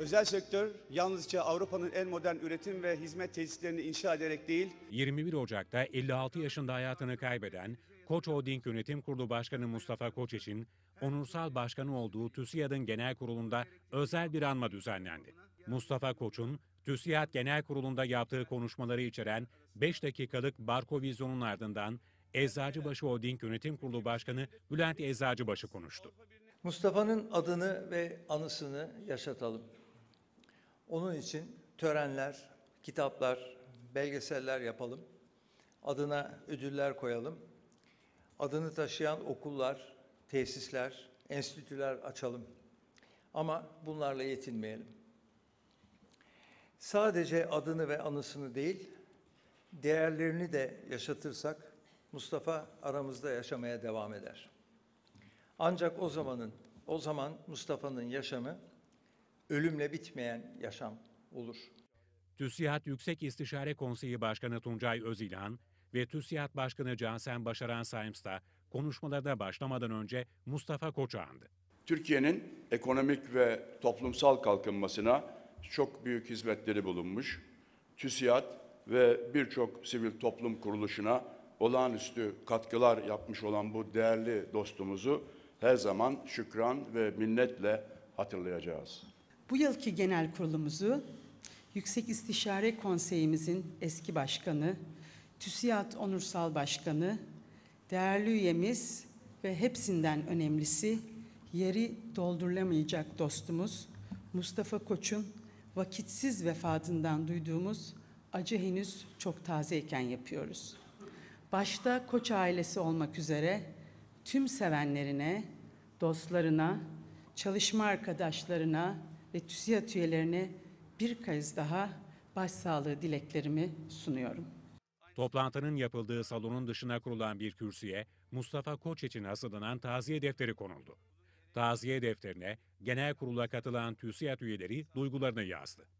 Özel sektör yalnızca Avrupa'nın en modern üretim ve hizmet tesislerini inşa ederek değil. 21 Ocak'ta 56 yaşında hayatını kaybeden Koç Holding Yönetim Kurulu Başkanı Mustafa Koç için onursal başkanı olduğu TÜSİAD'ın genel kurulunda özel bir anma düzenlendi. Mustafa Koç'un TÜSİAD Genel Kurulu'nda yaptığı konuşmaları içeren 5 dakikalık Barko Vizyon'un ardından Eczacıbaşı Holding Yönetim Kurulu Başkanı Bülent Eczacıbaşı konuştu. Mustafa'nın adını ve anısını yaşatalım. Onun için törenler, kitaplar, belgeseller yapalım. Adına ödüller koyalım. Adını taşıyan okullar, tesisler, enstitüler açalım. Ama bunlarla yetinmeyelim. Sadece adını ve anısını değil, değerlerini de yaşatırsak Mustafa aramızda yaşamaya devam eder. Ancak o zamanın o zaman Mustafa'nın yaşamı ölümle bitmeyen yaşam olur. TÜSİAD Yüksek İstişare Konseyi Başkanı Tuncay Özilan ve TÜSİAD Başkanı Cansen Başaran Sayms da konuşmalarına başlamadan önce Mustafa Koçağan'dı. Türkiye'nin ekonomik ve toplumsal kalkınmasına çok büyük hizmetleri bulunmuş. TÜSİAD ve birçok sivil toplum kuruluşuna olağanüstü katkılar yapmış olan bu değerli dostumuzu her zaman şükran ve minnetle hatırlayacağız. Bu yılki genel kurulumuzu Yüksek İstişare Konseyimizin eski başkanı, TÜSİAD Onursal Başkanı, değerli üyemiz ve hepsinden önemlisi yeri doldurulamayacak dostumuz Mustafa Koç'un vakitsiz vefatından duyduğumuz acı henüz çok tazeyken yapıyoruz. Başta Koç ailesi olmak üzere tüm sevenlerine, dostlarına, çalışma arkadaşlarına, ve TÜSİAD üyelerine bir kez daha başsağlığı dileklerimi sunuyorum. Toplantının yapıldığı salonun dışına kurulan bir kürsüye Mustafa Koç için hazırlanan taziye defteri konuldu. Taziye defterine genel kurula katılan TÜSİAD üyeleri duygularını yazdı.